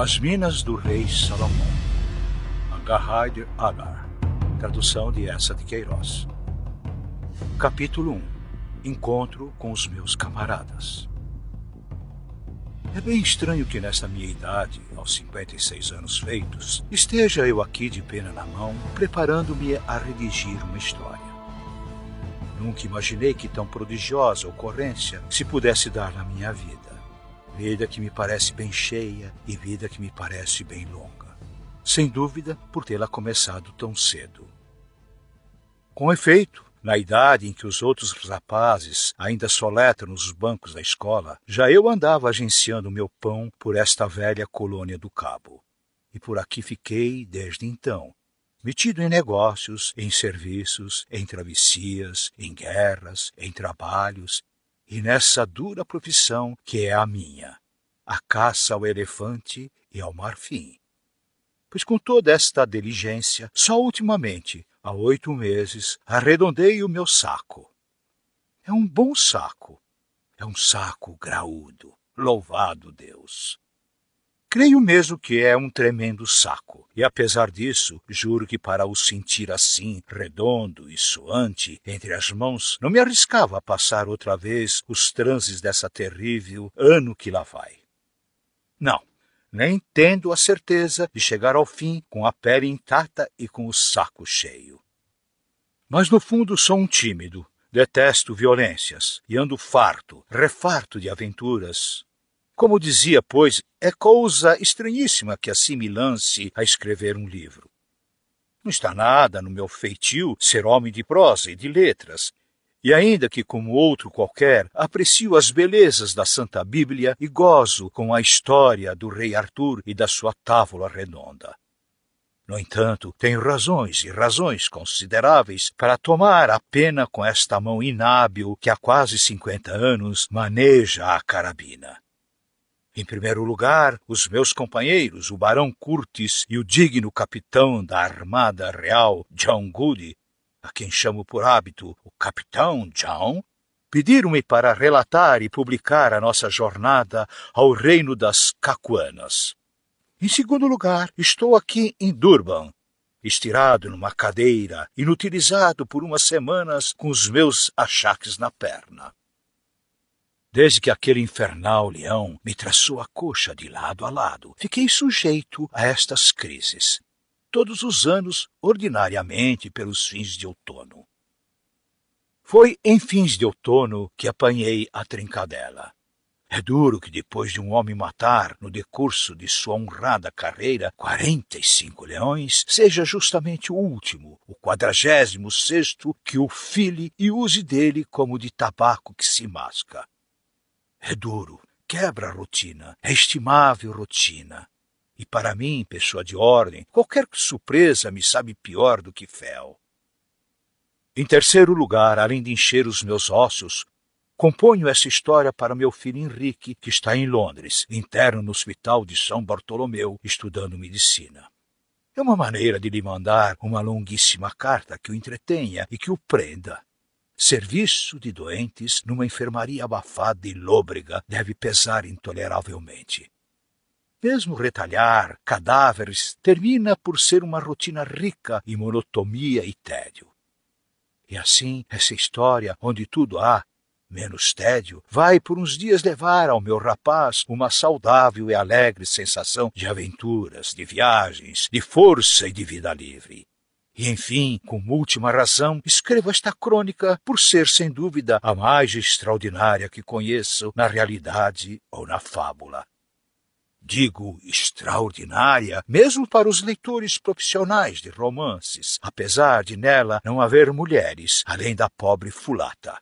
As Minas do Rei Salomão. Agarrai de Agar. Tradução de essa de Queiroz. Capítulo 1. Encontro com os meus camaradas. É bem estranho que nesta minha idade, aos 56 anos feitos, esteja eu aqui de pena na mão, preparando-me a redigir uma história. Nunca imaginei que tão prodigiosa ocorrência se pudesse dar na minha vida vida que me parece bem cheia e vida que me parece bem longa. Sem dúvida, por tê-la começado tão cedo. Com efeito, na idade em que os outros rapazes ainda soletram os bancos da escola, já eu andava agenciando meu pão por esta velha colônia do Cabo. E por aqui fiquei desde então, metido em negócios, em serviços, em travessias, em guerras, em trabalhos, e nessa dura profissão que é a minha, a caça ao elefante e ao marfim. Pois com toda esta diligência, só ultimamente, há oito meses, arredondei o meu saco. É um bom saco. É um saco graúdo. Louvado Deus! Creio mesmo que é um tremendo saco, e apesar disso, juro que para o sentir assim, redondo e suante, entre as mãos, não me arriscava a passar outra vez os transes dessa terrível ano que lá vai. Não, nem tendo a certeza de chegar ao fim com a pele intacta e com o saco cheio. Mas no fundo sou um tímido, detesto violências e ando farto, refarto de aventuras, como dizia, pois, é coisa estranhíssima que assim me lance a escrever um livro. Não está nada no meu feitio ser homem de prosa e de letras, e ainda que, como outro qualquer, aprecio as belezas da Santa Bíblia e gozo com a história do rei Arthur e da sua távola redonda. No entanto, tenho razões e razões consideráveis para tomar a pena com esta mão inábil que há quase cinquenta anos maneja a carabina. Em primeiro lugar, os meus companheiros, o Barão Curtis e o digno capitão da Armada Real, John Goody, a quem chamo por hábito o Capitão John, pediram-me para relatar e publicar a nossa jornada ao reino das Cacuanas. Em segundo lugar, estou aqui em Durban, estirado numa cadeira, inutilizado por umas semanas com os meus achaques na perna. Desde que aquele infernal leão me traçou a coxa de lado a lado, fiquei sujeito a estas crises, todos os anos, ordinariamente pelos fins de outono. Foi em fins de outono que apanhei a trincadela. É duro que depois de um homem matar, no decurso de sua honrada carreira, 45 leões, seja justamente o último, o quadragésimo sexto, que o file e use dele como de tabaco que se masca. É duro, quebra a rotina, é estimável rotina. E para mim, pessoa de ordem, qualquer surpresa me sabe pior do que fel. Em terceiro lugar, além de encher os meus ossos, componho essa história para meu filho Henrique, que está em Londres, interno no Hospital de São Bartolomeu, estudando medicina. É uma maneira de lhe mandar uma longuíssima carta que o entretenha e que o prenda. Serviço de doentes numa enfermaria abafada e lôbrega deve pesar intoleravelmente. Mesmo retalhar cadáveres termina por ser uma rotina rica em monotonia e tédio. E assim, essa história, onde tudo há, menos tédio, vai por uns dias levar ao meu rapaz uma saudável e alegre sensação de aventuras, de viagens, de força e de vida livre. E enfim, como última razão, escrevo esta crônica por ser, sem dúvida, a mais extraordinária que conheço na realidade ou na fábula. Digo extraordinária, mesmo para os leitores profissionais de romances, apesar de nela não haver mulheres, além da pobre fulata.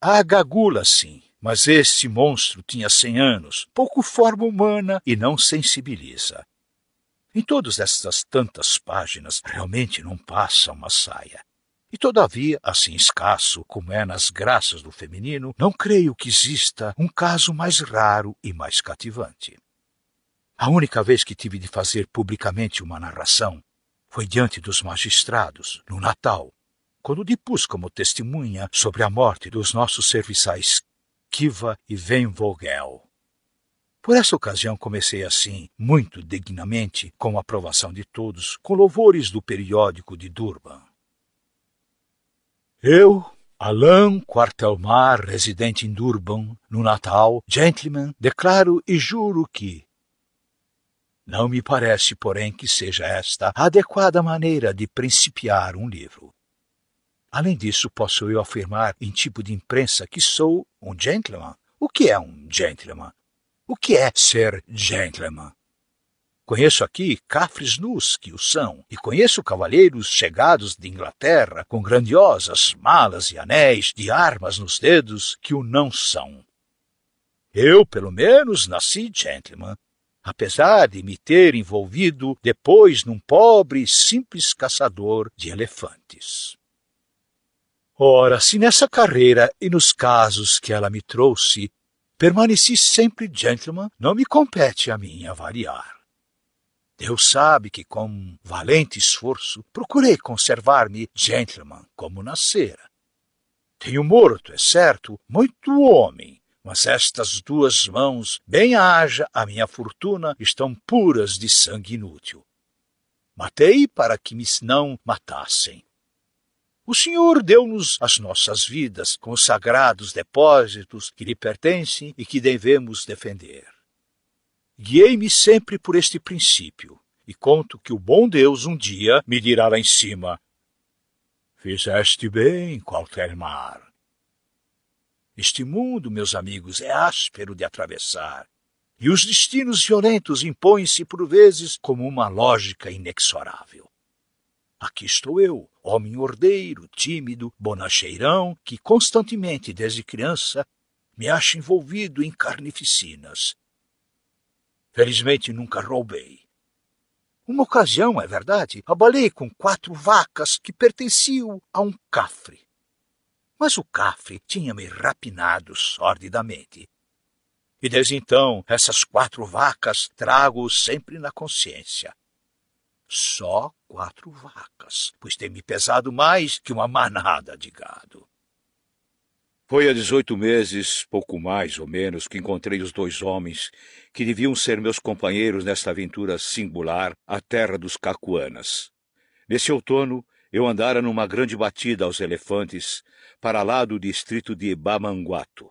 Há gagula, sim, mas esse monstro tinha cem anos, pouco forma humana e não sensibiliza. Em todas estas tantas páginas, realmente não passa uma saia. E todavia, assim escasso como é nas graças do feminino, não creio que exista um caso mais raro e mais cativante. A única vez que tive de fazer publicamente uma narração foi diante dos magistrados, no Natal, quando depus como testemunha sobre a morte dos nossos serviçais Kiva e Van Vogel. Por essa ocasião comecei assim, muito dignamente, com a aprovação de todos, com louvores do periódico de Durban. Eu, Alain Quartelmar, residente em Durban, no Natal, gentleman, declaro e juro que, não me parece, porém, que seja esta a adequada maneira de principiar um livro. Além disso, posso eu afirmar, em tipo de imprensa, que sou um gentleman. O que é um gentleman? O que é ser gentleman? Conheço aqui cafres nus que o são, e conheço cavalheiros chegados de Inglaterra com grandiosas malas e anéis de armas nos dedos que o não são. Eu, pelo menos, nasci gentleman, apesar de me ter envolvido depois num pobre e simples caçador de elefantes. Ora, se nessa carreira e nos casos que ela me trouxe Permaneci sempre gentleman, não me compete a mim avaliar. Deus sabe que, com valente esforço, procurei conservar-me gentleman como nascera. Tenho morto, é certo, muito homem, mas estas duas mãos, bem haja a minha fortuna, estão puras de sangue inútil. Matei para que me não matassem. O Senhor deu-nos as nossas vidas com os sagrados depósitos que lhe pertencem e que devemos defender. Guiei-me sempre por este princípio, e conto que o bom Deus um dia me dirá lá em cima: Fizeste bem, qualquer mar. Este mundo, meus amigos, é áspero de atravessar, e os destinos violentos impõem-se por vezes como uma lógica inexorável. Aqui estou eu, homem ordeiro, tímido, bonacheirão, que constantemente, desde criança, me acho envolvido em carnificinas. Felizmente nunca roubei. Uma ocasião, é verdade, abalei com quatro vacas que pertenciam a um cafre. Mas o cafre tinha-me rapinado sordidamente. E desde então, essas quatro vacas trago sempre na consciência. Só quatro vacas, pois tem-me pesado mais que uma manada de gado. Foi há dezoito meses, pouco mais ou menos, que encontrei os dois homens que deviam ser meus companheiros nesta aventura singular à terra dos Cacuanas. Nesse outono, eu andara numa grande batida aos elefantes para lá do distrito de Bamanguato.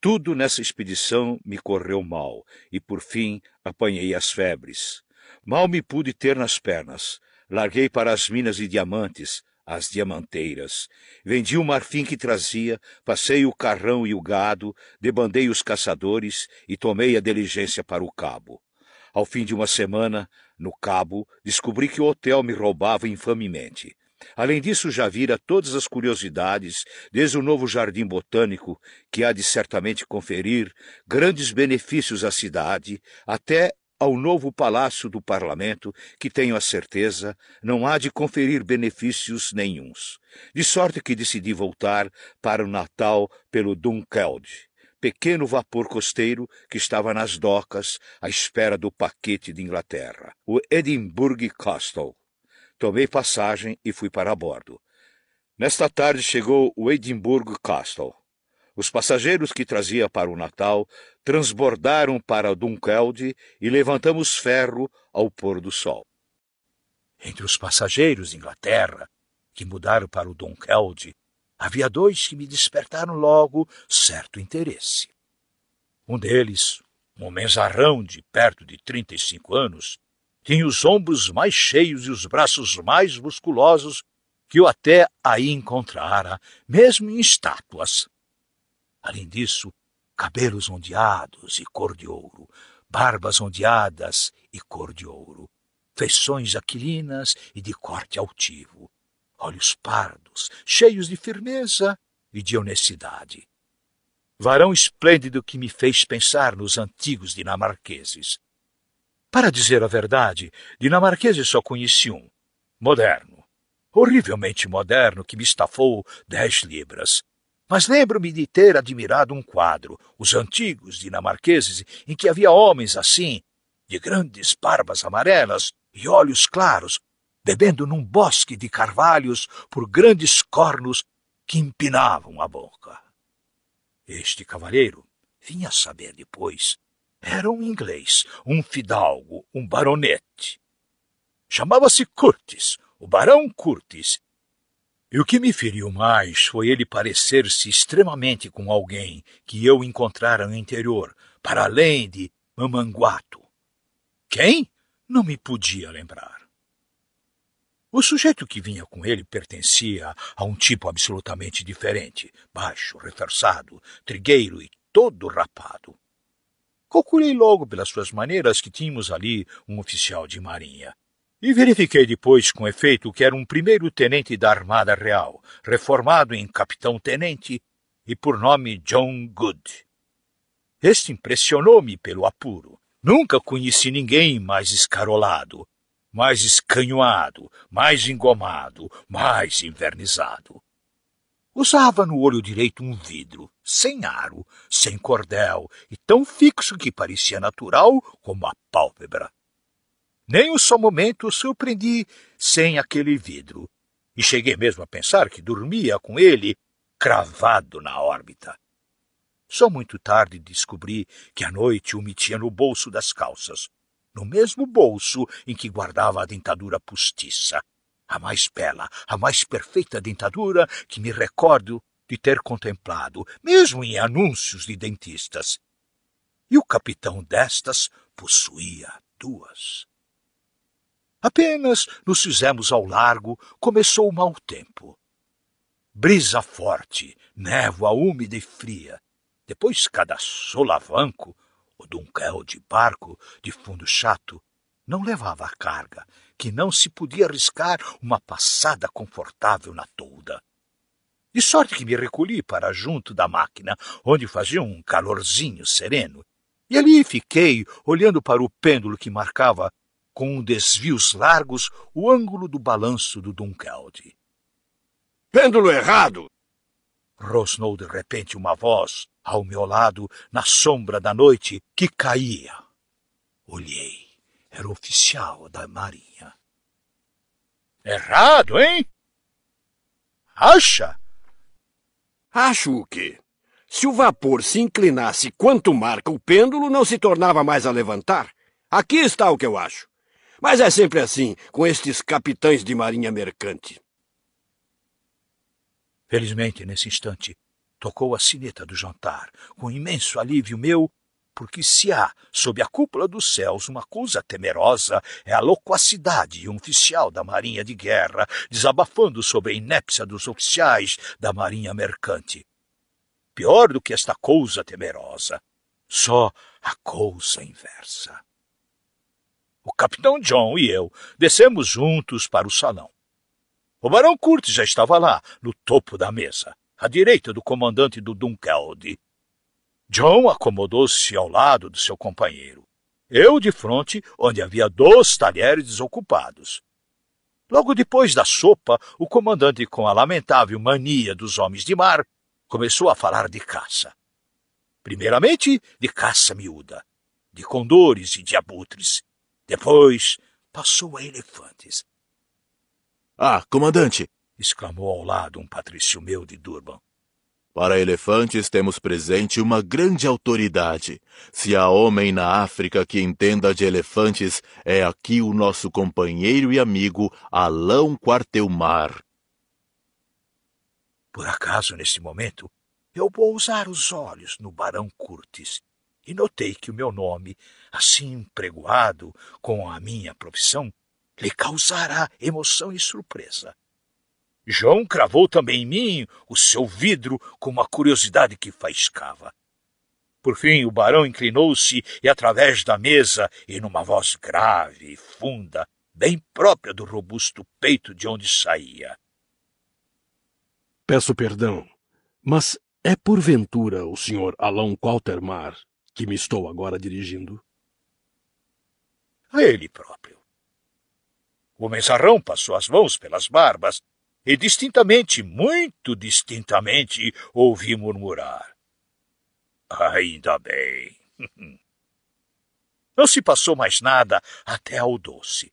Tudo nessa expedição me correu mal e, por fim, apanhei as febres. Mal me pude ter nas pernas, Larguei para as minas de diamantes, as diamanteiras. Vendi o marfim que trazia, passei o carrão e o gado, debandei os caçadores e tomei a diligência para o cabo. Ao fim de uma semana, no cabo, descobri que o hotel me roubava infamemente. Além disso, já vira todas as curiosidades, desde o novo jardim botânico, que há de certamente conferir grandes benefícios à cidade, até ao novo Palácio do Parlamento, que tenho a certeza não há de conferir benefícios nenhuns. De sorte que decidi voltar para o Natal pelo Dunkeld, pequeno vapor costeiro que estava nas docas à espera do paquete de Inglaterra, o Edinburgh Castle. Tomei passagem e fui para bordo. Nesta tarde chegou o Edinburgh Castle. Os passageiros que trazia para o Natal transbordaram para Dunkelde e levantamos ferro ao pôr do sol. Entre os passageiros de Inglaterra que mudaram para o Dunkelde, havia dois que me despertaram logo certo interesse. Um deles, um menzarrão de perto de 35 anos, tinha os ombros mais cheios e os braços mais musculosos que eu até aí encontrara, mesmo em estátuas. Além disso, cabelos ondeados e cor de ouro, barbas ondeadas e cor de ouro, feições aquilinas e de corte altivo, olhos pardos, cheios de firmeza e de honestidade. Varão esplêndido que me fez pensar nos antigos dinamarqueses. Para dizer a verdade, dinamarqueses só conheci um, moderno, horrivelmente moderno, que me estafou dez libras. Mas lembro-me de ter admirado um quadro, os antigos dinamarqueses, em que havia homens assim, de grandes barbas amarelas e olhos claros, bebendo num bosque de carvalhos por grandes cornos que empinavam a boca. Este cavalheiro, vinha a saber depois, era um inglês, um fidalgo, um baronete. Chamava-se Curtis, o barão Curtis, e o que me feriu mais foi ele parecer-se extremamente com alguém que eu encontrara no interior, para além de Mamanguato. Quem? Não me podia lembrar. O sujeito que vinha com ele pertencia a um tipo absolutamente diferente, baixo, reforçado, trigueiro e todo rapado. Calculei logo pelas suas maneiras que tínhamos ali um oficial de marinha. E verifiquei depois com efeito que era um primeiro-tenente da Armada Real, reformado em capitão-tenente e por nome John Good. Este impressionou-me pelo apuro. Nunca conheci ninguém mais escarolado, mais escanhoado, mais engomado, mais invernizado. Usava no olho direito um vidro, sem aro, sem cordel, e tão fixo que parecia natural como a pálpebra. Nem um só momento surpreendi sem aquele vidro, e cheguei mesmo a pensar que dormia com ele cravado na órbita. Só muito tarde descobri que à noite o metia no bolso das calças, no mesmo bolso em que guardava a dentadura postiça, a mais bela, a mais perfeita dentadura que me recordo de ter contemplado, mesmo em anúncios de dentistas. E o capitão destas possuía duas. Apenas nos fizemos ao largo, começou o mau tempo. Brisa forte, névoa úmida e fria. Depois cada solavanco, o dunquel de barco, de fundo chato, não levava a carga, que não se podia arriscar uma passada confortável na tolda. De sorte que me recolhi para junto da máquina, onde fazia um calorzinho sereno, e ali fiquei olhando para o pêndulo que marcava com desvios largos, o ângulo do balanço do Dunkeld. Pêndulo errado! Rosnou de repente uma voz, ao meu lado, na sombra da noite, que caía. Olhei. Era oficial da Marinha. Errado, hein? Acha? Acho o quê? Se o vapor se inclinasse quanto marca o pêndulo, não se tornava mais a levantar. Aqui está o que eu acho. Mas é sempre assim com estes capitães de marinha mercante. Felizmente, nesse instante, tocou a sineta do jantar, com imenso alívio meu, porque se há, sob a cúpula dos céus, uma coisa temerosa, é a loquacidade de um oficial da Marinha de Guerra, desabafando sobre a inépcia dos oficiais da Marinha Mercante. Pior do que esta coisa temerosa, só a coisa inversa. O capitão John e eu descemos juntos para o salão. O barão Curtis já estava lá, no topo da mesa, à direita do comandante do Dunkeld. John acomodou-se ao lado do seu companheiro. Eu de frente, onde havia dois talheres desocupados. Logo depois da sopa, o comandante, com a lamentável mania dos homens de mar, começou a falar de caça. Primeiramente, de caça miúda, de condores e de abutres, depois passou a elefantes. Ah, comandante! exclamou ao lado um patrício meu de Durban. Para elefantes temos presente uma grande autoridade. Se há homem na África que entenda de elefantes, é aqui o nosso companheiro e amigo Alão Quartelmar. Por acaso, nesse momento, eu pousar os olhos no Barão Curtis e notei que o meu nome assim pregoado com a minha profissão, lhe causará emoção e surpresa. João cravou também em mim o seu vidro com uma curiosidade que faiscava. Por fim, o barão inclinou-se e, através da mesa, e numa voz grave e funda, bem própria do robusto peito de onde saía. Peço perdão, mas é porventura o senhor Alão Qualtermar que me estou agora dirigindo? a ele próprio. O mensarrão passou as mãos pelas barbas e distintamente, muito distintamente, ouvi murmurar. Ainda bem. Não se passou mais nada até ao doce.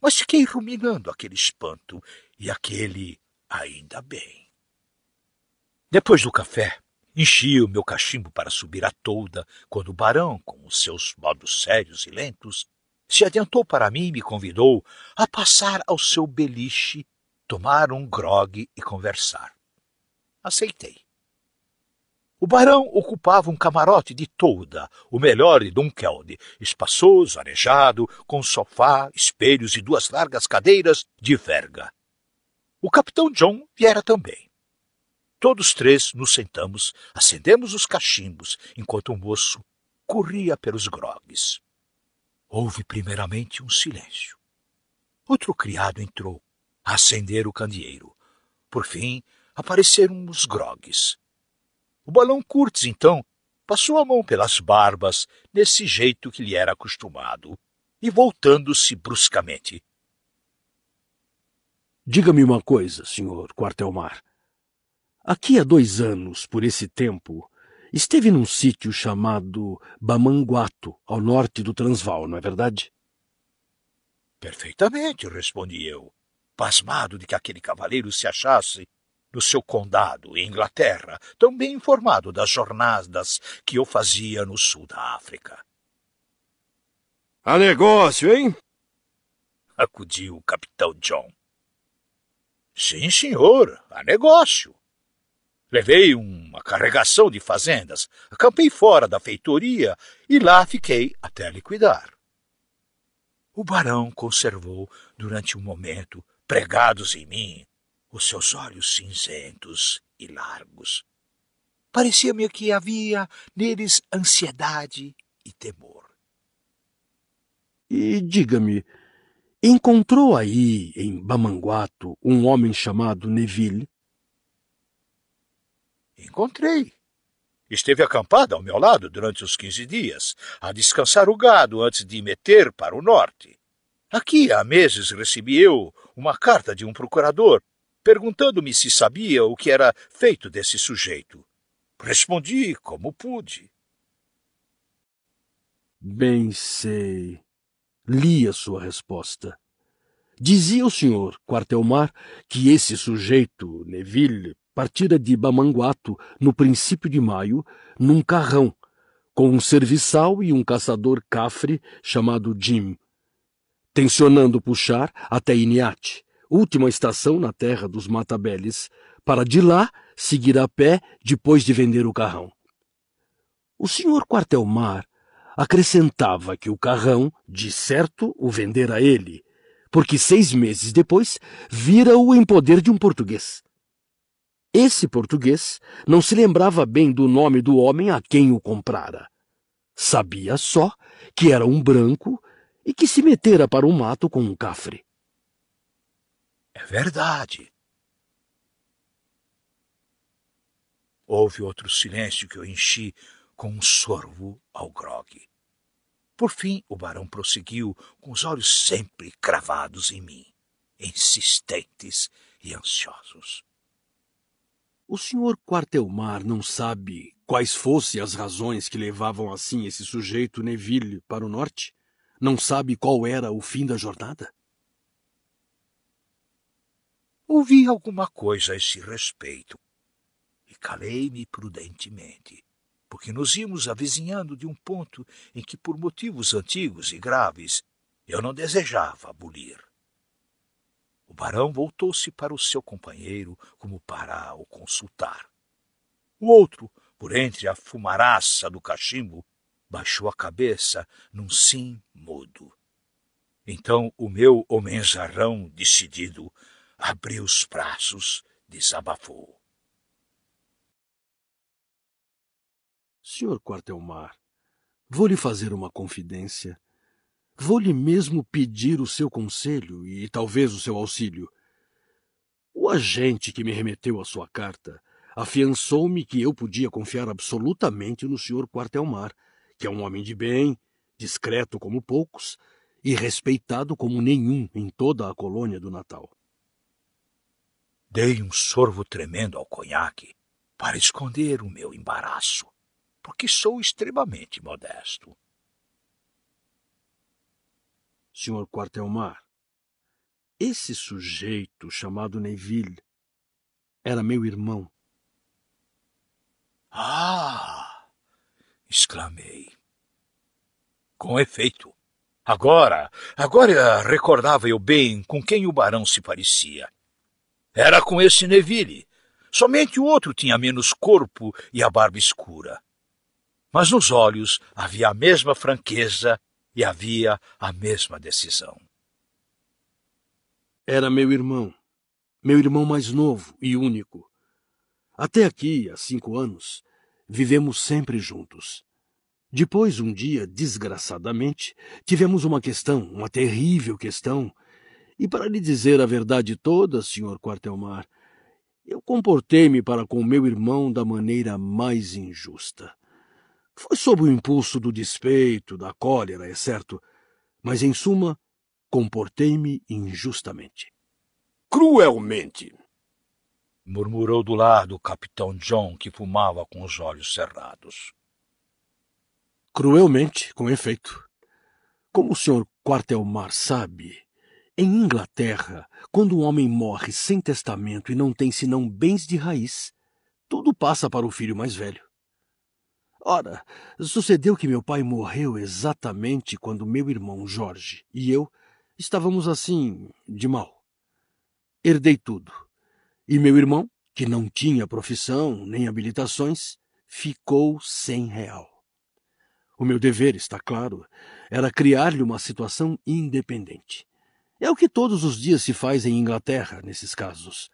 Mas fiquei ruminando aquele espanto e aquele ainda bem. Depois do café, enchi o meu cachimbo para subir a tolda quando o barão, com os seus modos sérios e lentos, se adiantou para mim e me convidou a passar ao seu beliche, tomar um grogue e conversar. Aceitei. O barão ocupava um camarote de toda, o melhor de Dunkelde, espaçoso, arejado, com sofá, espelhos e duas largas cadeiras de verga. O capitão John viera também. Todos três nos sentamos, acendemos os cachimbos, enquanto o moço corria pelos grogues. Houve primeiramente um silêncio. Outro criado entrou a acender o candeeiro. Por fim, apareceram os grogues. O balão Curtis, então, passou a mão pelas barbas, nesse jeito que lhe era acostumado, e voltando-se bruscamente. Diga-me uma coisa, senhor Quartelmar. Aqui há dois anos, por esse tempo, Esteve num sítio chamado Bamanguato, ao norte do Transvaal, não é verdade? Perfeitamente, respondi eu, pasmado de que aquele cavaleiro se achasse no seu condado, em Inglaterra, tão bem informado das jornadas que eu fazia no sul da África. A negócio, hein? acudiu o capitão John. Sim, senhor, a negócio. Levei uma carregação de fazendas, acampei fora da feitoria e lá fiquei até liquidar. O barão conservou, durante um momento, pregados em mim, os seus olhos cinzentos e largos. Parecia-me que havia neles ansiedade e temor. E diga-me, encontrou aí, em Bamanguato, um homem chamado Neville? Encontrei. Esteve acampada ao meu lado durante os quinze dias, a descansar o gado antes de meter para o norte. Aqui há meses recebi eu uma carta de um procurador, perguntando-me se sabia o que era feito desse sujeito. Respondi como pude. Bem sei. Li a sua resposta. Dizia o senhor Quartelmar que esse sujeito, Neville, partira de Bamanguato no princípio de maio, num carrão, com um serviçal e um caçador cafre chamado Jim, tensionando puxar até Iniate, última estação na terra dos Matabeles, para de lá seguir a pé depois de vender o carrão. O senhor Quartelmar acrescentava que o carrão, de certo, o vendera ele, porque seis meses depois vira-o em poder de um português esse português não se lembrava bem do nome do homem a quem o comprara. Sabia só que era um branco e que se metera para o mato com um cafre. É verdade. Houve outro silêncio que eu enchi com um sorvo ao grogue. Por fim, o barão prosseguiu, com os olhos sempre cravados em mim, insistentes e ansiosos. O senhor Quartelmar não sabe quais fossem as razões que levavam assim esse sujeito Neville para o norte? Não sabe qual era o fim da jornada? Ouvi alguma coisa a esse respeito e calei-me prudentemente, porque nos íamos avizinhando de um ponto em que, por motivos antigos e graves, eu não desejava abolir. O barão voltou-se para o seu companheiro como para o consultar. O outro, por entre a fumaraça do cachimbo, baixou a cabeça num sim mudo. Então o meu homenzarrão decidido abriu os braços, desabafou. Senhor Quartelmar, vou lhe fazer uma confidência Vou-lhe mesmo pedir o seu conselho e talvez o seu auxílio. O agente que me remeteu a sua carta afiançou-me que eu podia confiar absolutamente no senhor Quartelmar, que é um homem de bem, discreto como poucos e respeitado como nenhum em toda a colônia do Natal. Dei um sorvo tremendo ao conhaque para esconder o meu embaraço, porque sou extremamente modesto. Sr. Quartelmar, esse sujeito chamado Neville era meu irmão. Ah! exclamei. Com efeito. Agora, agora recordava eu bem com quem o barão se parecia. Era com esse Neville. Somente o outro tinha menos corpo e a barba escura. Mas nos olhos havia a mesma franqueza e havia a mesma decisão. Era meu irmão, meu irmão mais novo e único. Até aqui, há cinco anos, vivemos sempre juntos. Depois, um dia, desgraçadamente, tivemos uma questão, uma terrível questão. E para lhe dizer a verdade toda, senhor Quartelmar, eu comportei-me para com meu irmão da maneira mais injusta. Foi sob o impulso do despeito, da cólera, é certo, mas em suma, comportei-me injustamente. Cruelmente! murmurou do lado o capitão John, que fumava com os olhos cerrados. Cruelmente, com efeito. Como o senhor Quartelmar sabe, em Inglaterra, quando um homem morre sem testamento e não tem senão bens de raiz, tudo passa para o filho mais velho. Ora, sucedeu que meu pai morreu exatamente quando meu irmão Jorge e eu estávamos assim, de mal. Herdei tudo. E meu irmão, que não tinha profissão nem habilitações, ficou sem real. O meu dever, está claro, era criar-lhe uma situação independente. É o que todos os dias se faz em Inglaterra nesses casos.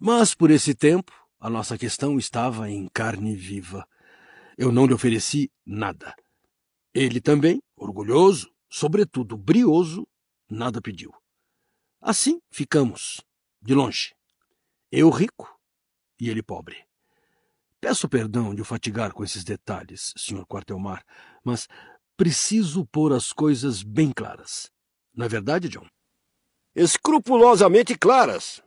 Mas por esse tempo, a nossa questão estava em carne viva. Eu não lhe ofereci nada. Ele também, orgulhoso, sobretudo brioso, nada pediu. Assim ficamos, de longe. Eu rico e ele pobre. Peço perdão de o fatigar com esses detalhes, Sr. Quartelmar, mas preciso pôr as coisas bem claras. Não é verdade, John? Escrupulosamente claras.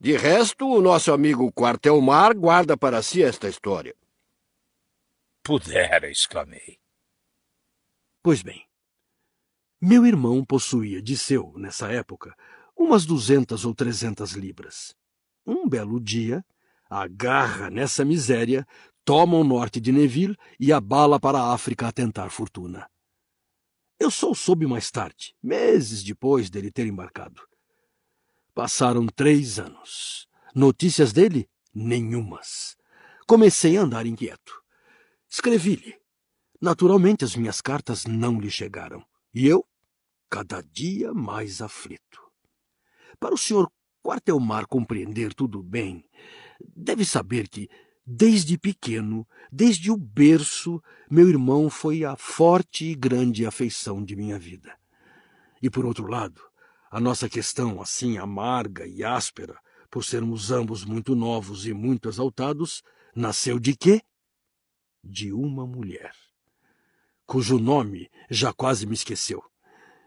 De resto, o nosso amigo Quartelmar guarda para si esta história. Pudera, exclamei. Pois bem, meu irmão possuía de seu, nessa época, umas duzentas ou trezentas libras. Um belo dia, agarra nessa miséria toma o norte de Neville e abala para a África a tentar fortuna. Eu só soube mais tarde, meses depois dele ter embarcado. Passaram três anos. Notícias dele? Nenhumas. Comecei a andar inquieto. Escrevi-lhe. Naturalmente, as minhas cartas não lhe chegaram. E eu, cada dia mais aflito. Para o senhor Quartelmar compreender tudo bem, deve saber que, desde pequeno, desde o berço, meu irmão foi a forte e grande afeição de minha vida. E, por outro lado, a nossa questão, assim amarga e áspera, por sermos ambos muito novos e muito exaltados, nasceu de quê? de uma mulher, cujo nome já quase me esqueceu.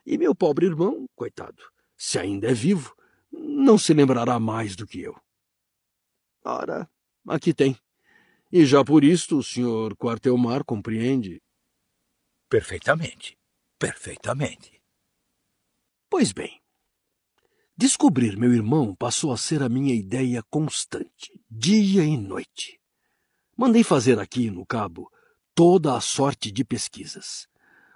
E meu pobre irmão, coitado, se ainda é vivo, não se lembrará mais do que eu. Ora, aqui tem. E já por isto o senhor Quartelmar compreende? Perfeitamente, perfeitamente. Pois bem, descobrir meu irmão passou a ser a minha ideia constante, dia e noite. Mandei fazer aqui, no cabo, toda a sorte de pesquisas.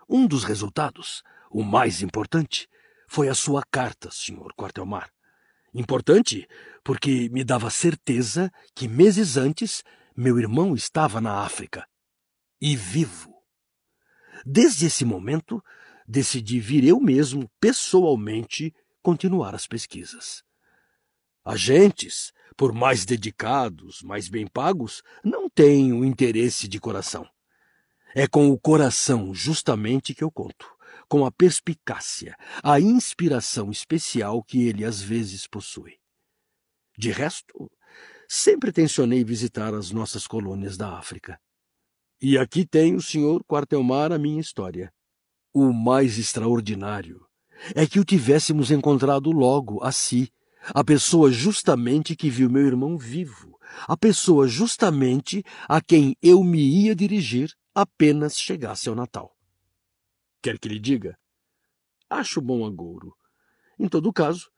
Um dos resultados, o mais importante, foi a sua carta, Sr. Quartelmar. Importante porque me dava certeza que meses antes meu irmão estava na África e vivo. Desde esse momento, decidi vir eu mesmo, pessoalmente, continuar as pesquisas. Agentes por mais dedicados, mais bem pagos, não tenho interesse de coração. É com o coração justamente que eu conto, com a perspicácia, a inspiração especial que ele às vezes possui. De resto, sempre tencionei visitar as nossas colônias da África. E aqui tem o Sr. Quartelmar a minha história. O mais extraordinário é que o tivéssemos encontrado logo a si, a pessoa justamente que viu meu irmão vivo, a pessoa justamente a quem eu me ia dirigir apenas chegasse ao Natal. Quer que lhe diga? Acho bom agouro. Em todo caso,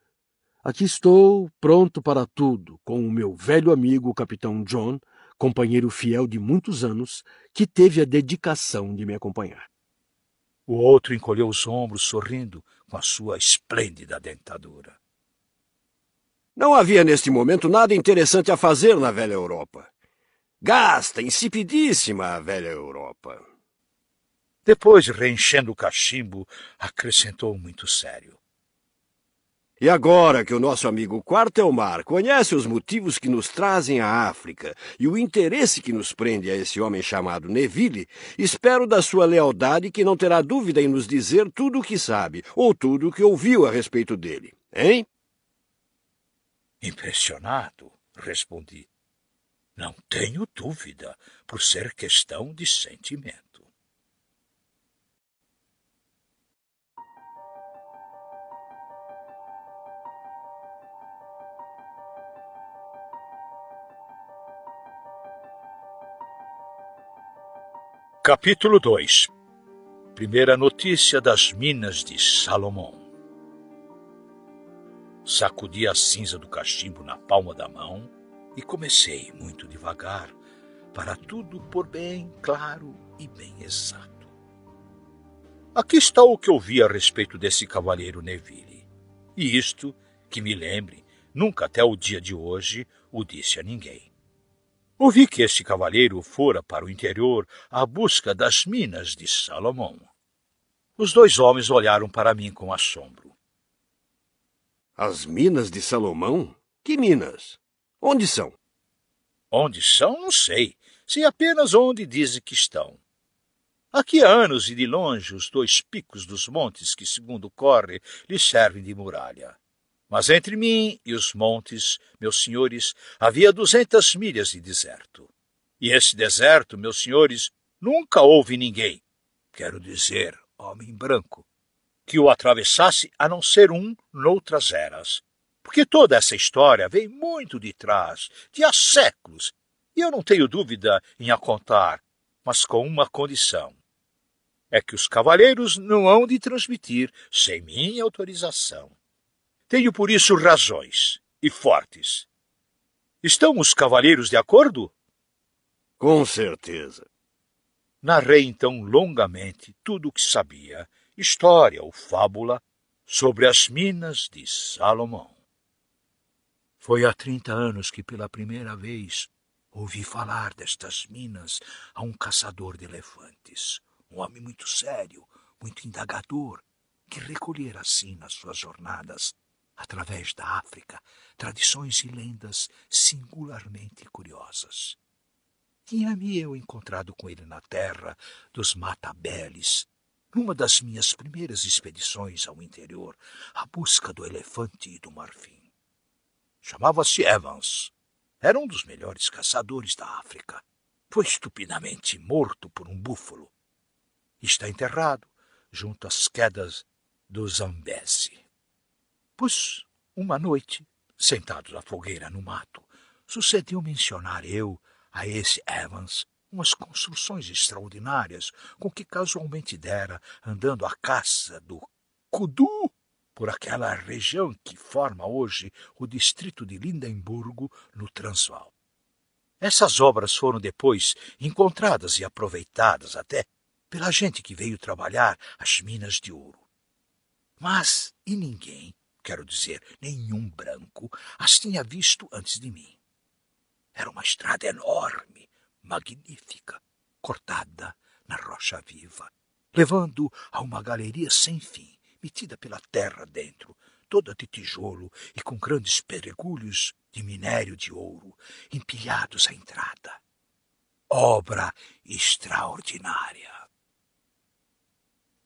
aqui estou pronto para tudo com o meu velho amigo, o capitão John, companheiro fiel de muitos anos, que teve a dedicação de me acompanhar. O outro encolheu os ombros, sorrindo com a sua esplêndida dentadura. Não havia neste momento nada interessante a fazer na velha Europa. Gasta, insipidíssima a velha Europa. Depois, reenchendo o cachimbo, acrescentou muito sério. E agora que o nosso amigo Quartelmar é conhece os motivos que nos trazem à África e o interesse que nos prende a esse homem chamado Neville, espero da sua lealdade que não terá dúvida em nos dizer tudo o que sabe ou tudo o que ouviu a respeito dele. Hein? Impressionado, respondi. Não tenho dúvida, por ser questão de sentimento. Capítulo 2 Primeira notícia das Minas de Salomão Sacudi a cinza do cachimbo na palma da mão e comecei, muito devagar, para tudo por bem claro e bem exato. Aqui está o que eu vi a respeito desse cavalheiro Neville. E isto, que me lembre, nunca até o dia de hoje o disse a ninguém. Ouvi que este cavalheiro fora para o interior à busca das minas de Salomão. Os dois homens olharam para mim com assombro. As minas de Salomão? Que minas? Onde são? Onde são, não sei, sei apenas onde dizem que estão. Aqui há anos e de longe os dois picos dos montes que, segundo corre, lhe servem de muralha. Mas entre mim e os montes, meus senhores, havia duzentas milhas de deserto. E esse deserto, meus senhores, nunca houve ninguém. Quero dizer, homem branco, que o atravessasse a não ser um noutras eras. Porque toda essa história vem muito de trás, de há séculos, e eu não tenho dúvida em a contar, mas com uma condição. É que os cavaleiros não hão de transmitir sem minha autorização. Tenho por isso razões, e fortes. Estão os cavaleiros de acordo? Com certeza. Narrei então longamente tudo o que sabia história ou fábula sobre as minas de Salomão. Foi há trinta anos que pela primeira vez ouvi falar destas minas a um caçador de elefantes, um homem muito sério, muito indagador, que recolhera assim nas suas jornadas, através da África, tradições e lendas singularmente curiosas. Tinha-me eu encontrado com ele na terra dos Matabeles, numa das minhas primeiras expedições ao interior, à busca do elefante e do marfim. Chamava-se Evans. Era um dos melhores caçadores da África. Foi estupidamente morto por um búfalo. Está enterrado junto às quedas do Zambese. Pois, uma noite, sentados à fogueira no mato, sucedeu mencionar eu a esse Evans umas construções extraordinárias com que casualmente dera andando à caça do Kudu por aquela região que forma hoje o distrito de Lindemburgo, no Transvaal. Essas obras foram depois encontradas e aproveitadas até pela gente que veio trabalhar as minas de ouro. Mas e ninguém, quero dizer, nenhum branco, as tinha visto antes de mim. Era uma estrada enorme, magnífica, cortada na rocha viva, levando a uma galeria sem fim, metida pela terra dentro, toda de tijolo e com grandes peregulhos de minério de ouro, empilhados à entrada. Obra extraordinária.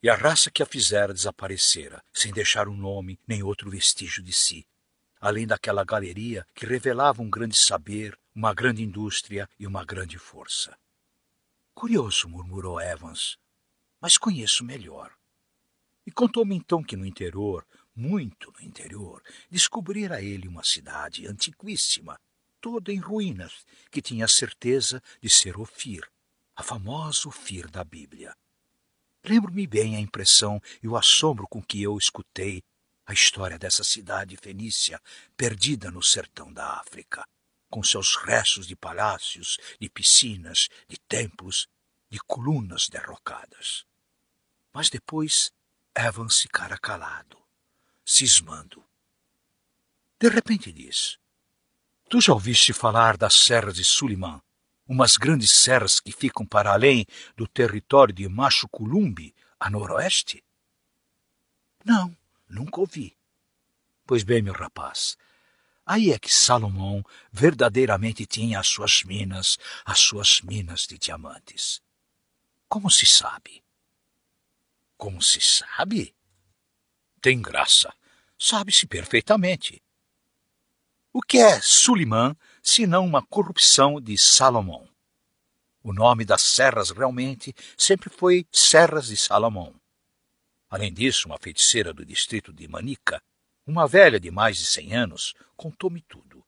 E a raça que a fizera desaparecera, sem deixar um nome nem outro vestígio de si, além daquela galeria que revelava um grande saber uma grande indústria e uma grande força. Curioso, murmurou Evans, mas conheço melhor. E contou-me então que no interior, muito no interior, descobrira ele uma cidade antiquíssima, toda em ruínas, que tinha certeza de ser Ofir, a famosa Ofir da Bíblia. Lembro-me bem a impressão e o assombro com que eu escutei a história dessa cidade fenícia perdida no sertão da África com seus restos de palácios, de piscinas, de templos, de colunas derrocadas. Mas depois Evans ficara calado, cismando. De repente diz: Tu já ouviste falar das serras de Suliman, umas grandes serras que ficam para além do território de Machu Columbi, a noroeste? Não, nunca ouvi. Pois bem, meu rapaz, Aí é que Salomão verdadeiramente tinha as suas minas, as suas minas de diamantes. Como se sabe? Como se sabe? Tem graça. Sabe-se perfeitamente. O que é Sulimã, senão uma corrupção de Salomão? O nome das serras realmente sempre foi Serras de Salomão. Além disso, uma feiticeira do distrito de Manica uma velha de mais de cem anos contou-me tudo.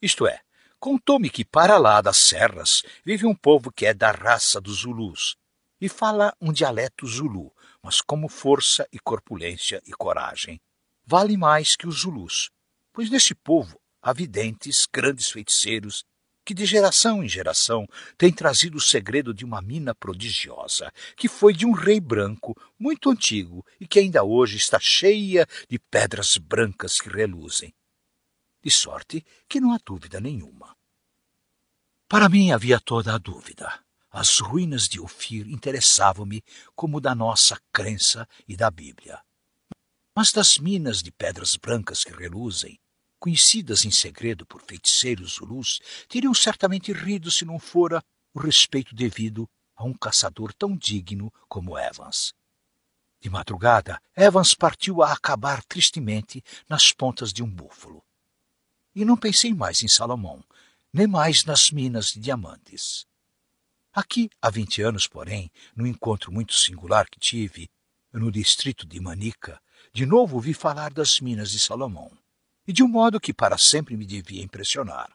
Isto é, contou-me que para lá das serras vive um povo que é da raça dos Zulus e fala um dialeto Zulu, mas como força e corpulência e coragem. Vale mais que os Zulus, pois nesse povo há videntes, grandes feiticeiros que de geração em geração tem trazido o segredo de uma mina prodigiosa, que foi de um rei branco muito antigo e que ainda hoje está cheia de pedras brancas que reluzem. De sorte que não há dúvida nenhuma. Para mim havia toda a dúvida. As ruínas de Ofir interessavam-me como da nossa crença e da Bíblia. Mas das minas de pedras brancas que reluzem, conhecidas em segredo por feiticeiros zulus, teriam certamente rido se não fora o respeito devido a um caçador tão digno como Evans. De madrugada, Evans partiu a acabar tristemente nas pontas de um búfalo. E não pensei mais em Salomão, nem mais nas minas de diamantes. Aqui, há vinte anos, porém, num encontro muito singular que tive, no distrito de Manica, de novo ouvi falar das minas de Salomão e de um modo que para sempre me devia impressionar.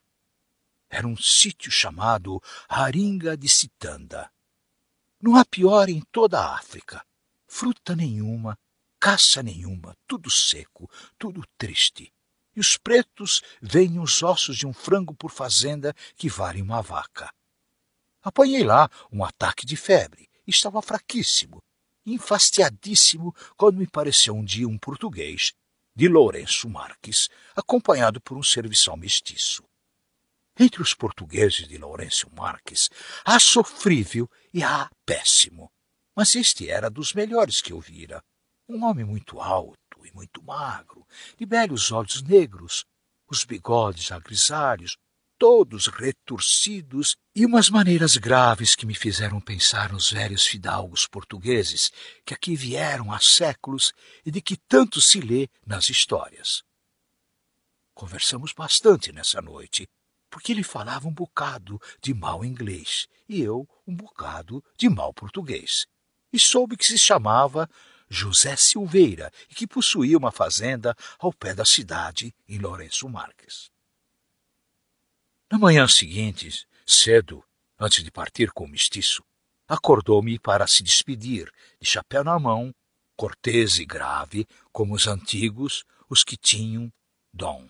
Era um sítio chamado Haringa de Citanda. Não há pior em toda a África. Fruta nenhuma, caça nenhuma, tudo seco, tudo triste. E os pretos veem os ossos de um frango por fazenda que vale uma vaca. Apanhei lá um ataque de febre. Estava fraquíssimo, enfastiadíssimo, quando me pareceu um dia um português de Lourenço Marques, acompanhado por um serviçal mestiço. Entre os portugueses de Lourenço Marques, há sofrível e há péssimo, mas este era dos melhores que eu vira. Um homem muito alto e muito magro, de belos olhos negros, os bigodes agrisalhos, todos retorcidos e umas maneiras graves que me fizeram pensar nos velhos fidalgos portugueses que aqui vieram há séculos e de que tanto se lê nas histórias. Conversamos bastante nessa noite, porque ele falava um bocado de mau inglês e eu um bocado de mau português. E soube que se chamava José Silveira e que possuía uma fazenda ao pé da cidade, em Lourenço Marques. Na manhã seguinte, cedo, antes de partir com o mestiço, acordou-me para se despedir, de chapéu na mão, cortês e grave, como os antigos, os que tinham dom.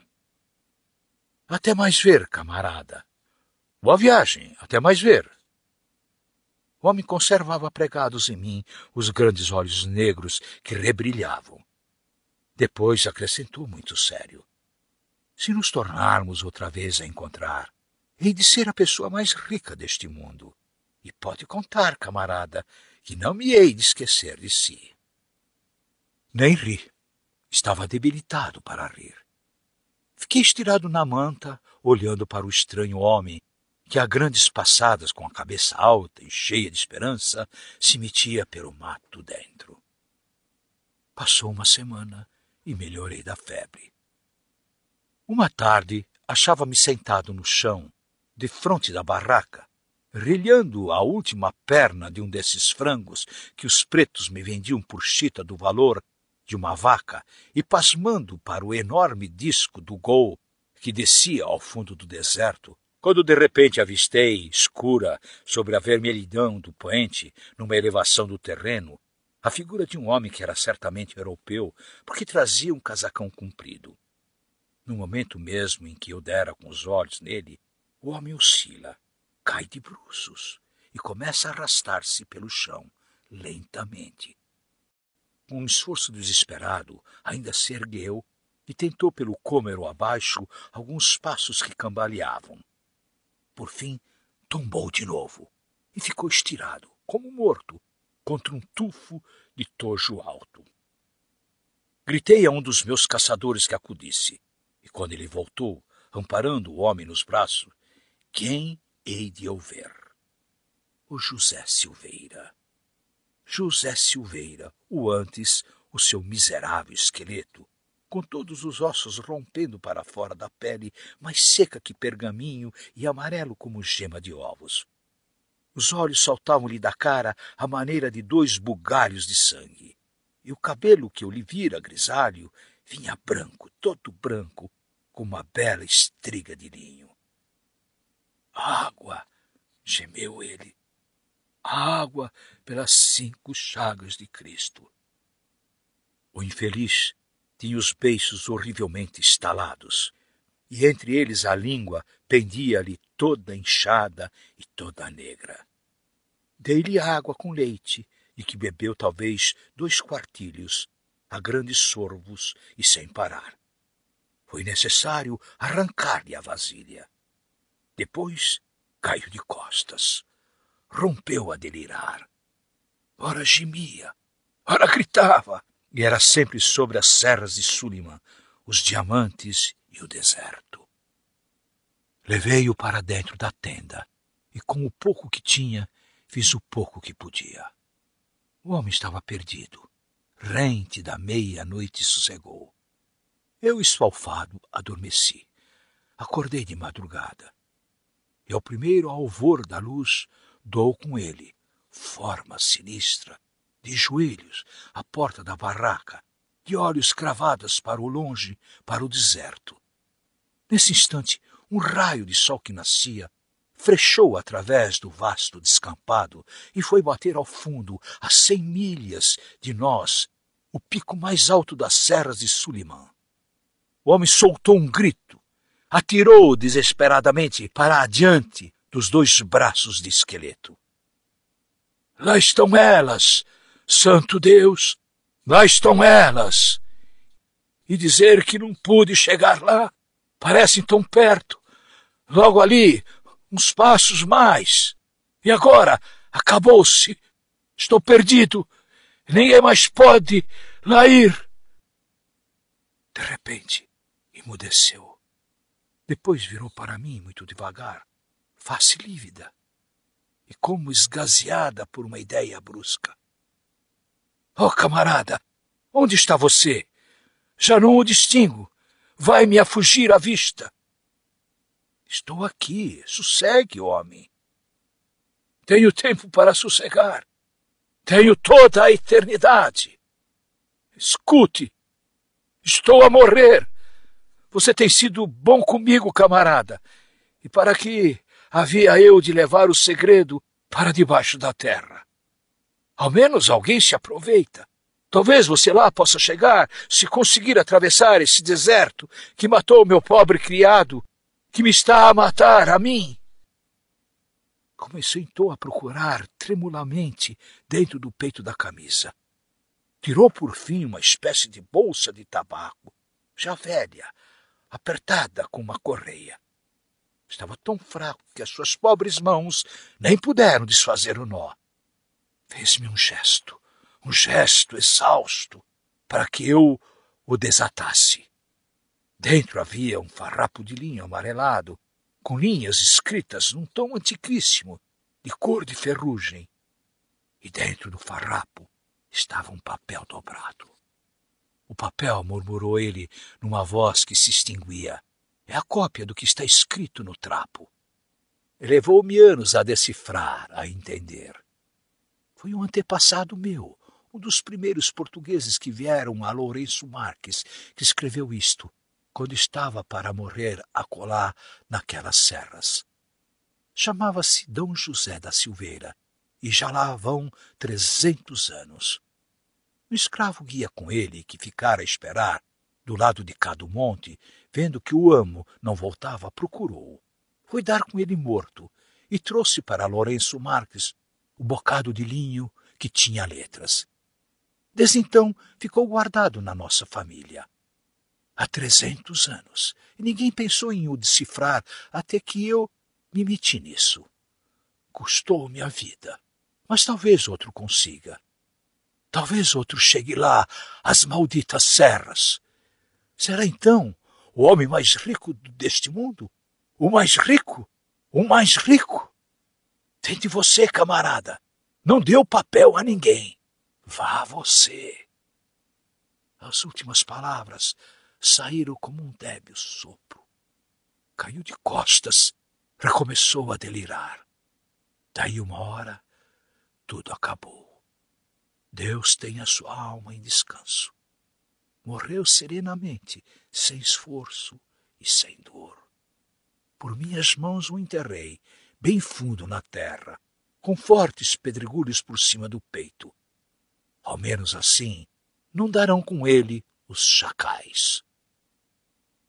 Até mais ver, camarada. Boa viagem, até mais ver. O homem conservava pregados em mim os grandes olhos negros que rebrilhavam. Depois acrescentou muito sério se nos tornarmos outra vez a encontrar, hei de ser a pessoa mais rica deste mundo. E pode contar, camarada, que não me hei de esquecer de si. Nem ri. Estava debilitado para rir. Fiquei estirado na manta, olhando para o estranho homem que a grandes passadas, com a cabeça alta e cheia de esperança, se metia pelo mato dentro. Passou uma semana e melhorei da febre. Uma tarde, achava-me sentado no chão, defronte da barraca, rilhando a última perna de um desses frangos que os pretos me vendiam por chita do valor de uma vaca e pasmando para o enorme disco do gol que descia ao fundo do deserto, quando de repente avistei, escura, sobre a vermelhidão do poente, numa elevação do terreno, a figura de um homem que era certamente europeu, porque trazia um casacão comprido. No momento mesmo em que eu dera com os olhos nele, o homem oscila, cai de bruços e começa a arrastar-se pelo chão, lentamente. Com um esforço desesperado, ainda se ergueu e tentou pelo cômero abaixo alguns passos que cambaleavam. Por fim, tombou de novo e ficou estirado, como morto, contra um tufo de tojo alto. Gritei a um dos meus caçadores que acudisse quando ele voltou, amparando o homem nos braços, quem hei de eu ver? O José Silveira. José Silveira, o antes, o seu miserável esqueleto, com todos os ossos rompendo para fora da pele, mais seca que pergaminho e amarelo como gema de ovos. Os olhos saltavam-lhe da cara à maneira de dois bugalhos de sangue, e o cabelo que eu lhe vira grisalho vinha branco, todo branco, com uma bela estriga de linho. Água! gemeu ele. Água pelas cinco chagas de Cristo. O infeliz tinha os beiços horrivelmente estalados, e entre eles a língua pendia-lhe toda inchada e toda negra. Dei-lhe água com leite, e que bebeu talvez dois quartilhos, a grandes sorvos e sem parar. Foi necessário arrancar-lhe a vasilha. Depois caiu de costas. Rompeu a delirar. Ora gemia, ora gritava, e era sempre sobre as serras de Suliman, os diamantes e o deserto. Levei-o para dentro da tenda, e com o pouco que tinha, fiz o pouco que podia. O homem estava perdido. Rente da meia-noite sossegou. Eu, esfalfado, adormeci. Acordei de madrugada. E ao primeiro alvor da luz, dou com ele, forma sinistra, de joelhos, à porta da barraca, de olhos cravados para o longe, para o deserto. Nesse instante, um raio de sol que nascia frechou através do vasto descampado e foi bater ao fundo, a cem milhas de nós, o pico mais alto das serras de Suliman. O homem soltou um grito, atirou desesperadamente para adiante dos dois braços de esqueleto. Lá estão elas, santo Deus! Lá estão elas! E dizer que não pude chegar lá, parecem tão perto. Logo ali, uns passos mais. E agora, acabou-se. Estou perdido. Ninguém mais pode lá ir. De repente, Emudeceu. Depois virou para mim muito devagar, face lívida e como esgazeada por uma ideia brusca. Oh, camarada, onde está você? Já não o distingo. Vai-me a fugir à vista. Estou aqui. Sossegue, homem. Tenho tempo para sossegar. Tenho toda a eternidade. Escute. Estou a morrer. Você tem sido bom comigo, camarada, e para que havia eu de levar o segredo para debaixo da terra? Ao menos alguém se aproveita. Talvez você lá possa chegar se conseguir atravessar esse deserto que matou meu pobre criado, que me está a matar a mim. Começou então a procurar tremulamente dentro do peito da camisa. Tirou por fim uma espécie de bolsa de tabaco, já velha, apertada com uma correia. Estava tão fraco que as suas pobres mãos nem puderam desfazer o nó. Fez-me um gesto, um gesto exausto, para que eu o desatasse. Dentro havia um farrapo de linho amarelado, com linhas escritas num tom antiquíssimo, de cor de ferrugem. E dentro do farrapo estava um papel dobrado. O papel, murmurou ele, numa voz que se extinguia, é a cópia do que está escrito no trapo. Levou-me anos a decifrar, a entender. Foi um antepassado meu, um dos primeiros portugueses que vieram a Lourenço Marques, que escreveu isto, quando estava para morrer acolá naquelas serras. Chamava-se D. José da Silveira, e já lá vão trezentos anos. O escravo guia com ele, que ficara a esperar, do lado de cá do monte, vendo que o amo não voltava, procurou-o. Foi dar com ele morto e trouxe para Lourenço Marques o bocado de linho que tinha letras. Desde então ficou guardado na nossa família. Há trezentos anos, e ninguém pensou em o decifrar até que eu me meti nisso. Custou-me a vida, mas talvez outro consiga. Talvez outro chegue lá, às malditas serras. Será então o homem mais rico deste mundo? O mais rico? O mais rico? Tente você, camarada. Não deu papel a ninguém. Vá você. As últimas palavras saíram como um débil sopro. Caiu de costas, recomeçou a delirar. Daí uma hora, tudo acabou. Deus tem a sua alma em descanso. Morreu serenamente, sem esforço e sem dor. Por minhas mãos o enterrei, bem fundo na terra, com fortes pedregulhos por cima do peito. Ao menos assim, não darão com ele os chacais.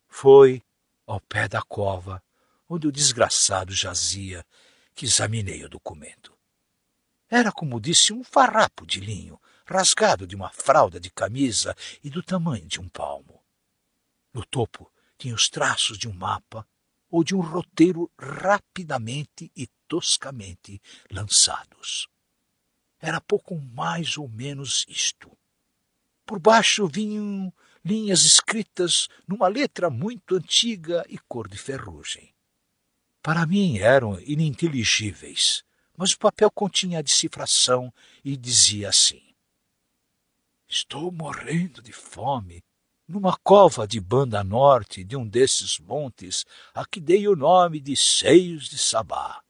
Foi ao pé da cova onde o desgraçado jazia que examinei o documento. Era, como disse, um farrapo de linho, rasgado de uma fralda de camisa e do tamanho de um palmo. No topo tinha os traços de um mapa ou de um roteiro rapidamente e toscamente lançados. Era pouco mais ou menos isto. Por baixo vinham linhas escritas numa letra muito antiga e cor de ferrugem. Para mim eram ininteligíveis, mas o papel continha a decifração e dizia assim: Estou morrendo de fome numa cova de banda norte de um desses montes a que dei o nome de Seios de Sabá,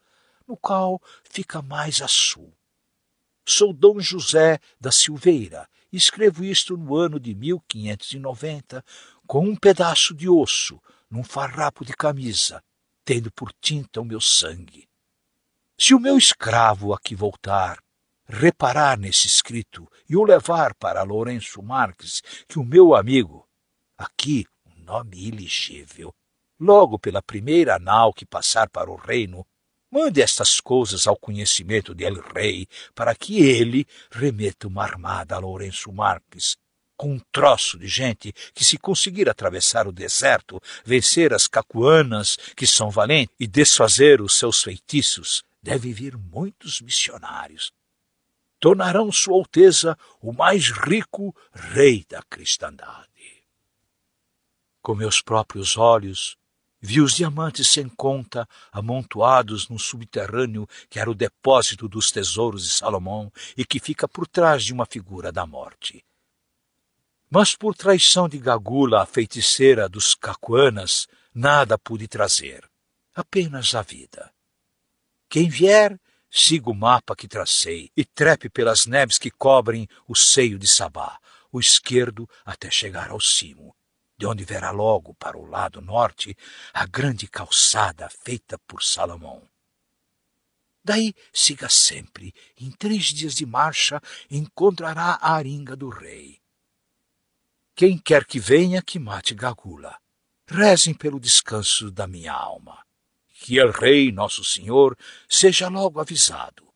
no qual fica mais a sul. Sou Dom José da Silveira e escrevo isto no ano de 1590 com um pedaço de osso num farrapo de camisa, tendo por tinta o meu sangue se o meu escravo aqui voltar, reparar nesse escrito e o levar para Lourenço Marques, que o meu amigo, aqui um nome ilegível, logo pela primeira nau que passar para o reino, mande estas coisas ao conhecimento de El Rei, para que ele remeta uma armada a Lourenço Marques, com um troço de gente que, se conseguir atravessar o deserto, vencer as cacuanas que são valentes e desfazer os seus feitiços, deve vir muitos missionários. Tornarão Sua Alteza o mais rico rei da cristandade. Com meus próprios olhos, vi os diamantes sem conta amontoados num subterrâneo que era o depósito dos tesouros de Salomão e que fica por trás de uma figura da morte. Mas por traição de Gagula, a feiticeira dos Cacuanas, nada pude trazer, apenas a vida. Quem vier, siga o mapa que tracei e trepe pelas neves que cobrem o seio de Sabá, o esquerdo até chegar ao cimo, de onde verá logo para o lado norte a grande calçada feita por Salomão. Daí siga sempre, em três dias de marcha encontrará a aringa do rei. Quem quer que venha, que mate Gagula. Rezem pelo descanso da minha alma que el é Rei Nosso Senhor seja logo avisado.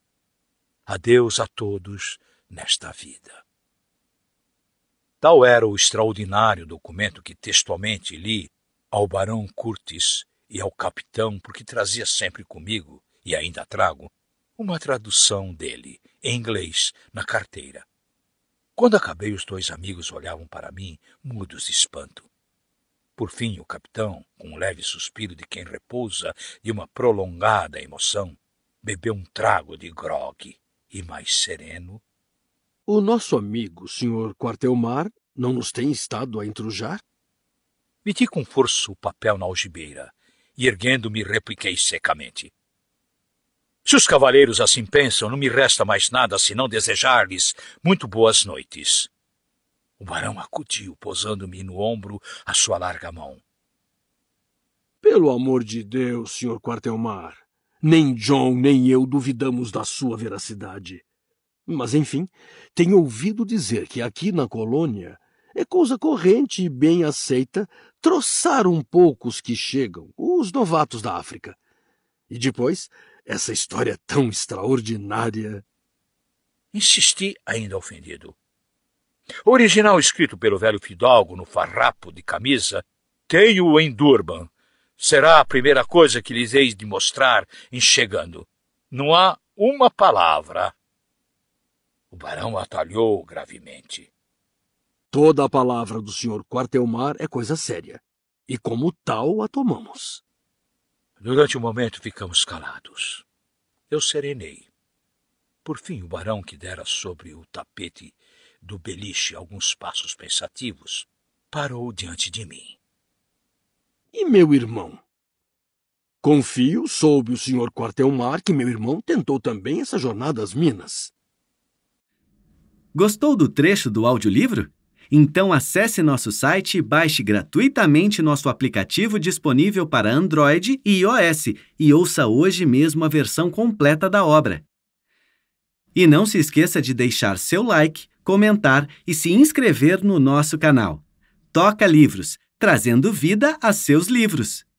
Adeus a todos nesta vida. Tal era o extraordinário documento que textualmente li ao Barão Curtis e ao capitão, porque trazia sempre comigo, e ainda trago, uma tradução dele, em inglês, na carteira. Quando acabei, os dois amigos olhavam para mim, mudos de espanto. Por fim, o capitão, com um leve suspiro de quem repousa e uma prolongada emoção, bebeu um trago de grogue e, mais sereno, O nosso amigo, senhor Quartelmar, não nos tem estado a intrujar? Meti com força o papel na algibeira e, erguendo-me, repliquei secamente. Se os cavaleiros assim pensam, não me resta mais nada senão desejar-lhes muito boas noites. O barão acudiu, posando-me no ombro a sua larga mão. Pelo amor de Deus, senhor Quartelmar, nem John nem eu duvidamos da sua veracidade. Mas, enfim, tenho ouvido dizer que aqui na colônia é coisa corrente e bem aceita troçar um pouco os que chegam, os novatos da África. E depois, essa história tão extraordinária. Insisti, ainda ofendido. Original escrito pelo velho fidalgo no farrapo de camisa, tenho-o em Durban. Será a primeira coisa que lhes hei de mostrar em chegando. Não há uma palavra. O barão atalhou gravemente. Toda a palavra do senhor Quartelmar é coisa séria, e como tal a tomamos. Durante um momento ficamos calados. Eu serenei. Por fim, o barão que dera sobre o tapete do beliche alguns passos pensativos, parou diante de mim. E meu irmão? Confio, soube o senhor Quartelmar que meu irmão tentou também essa jornada às Minas. Gostou do trecho do audiolivro? Então acesse nosso site e baixe gratuitamente nosso aplicativo disponível para Android e iOS e ouça hoje mesmo a versão completa da obra. E não se esqueça de deixar seu like, comentar e se inscrever no nosso canal. Toca Livros, trazendo vida a seus livros.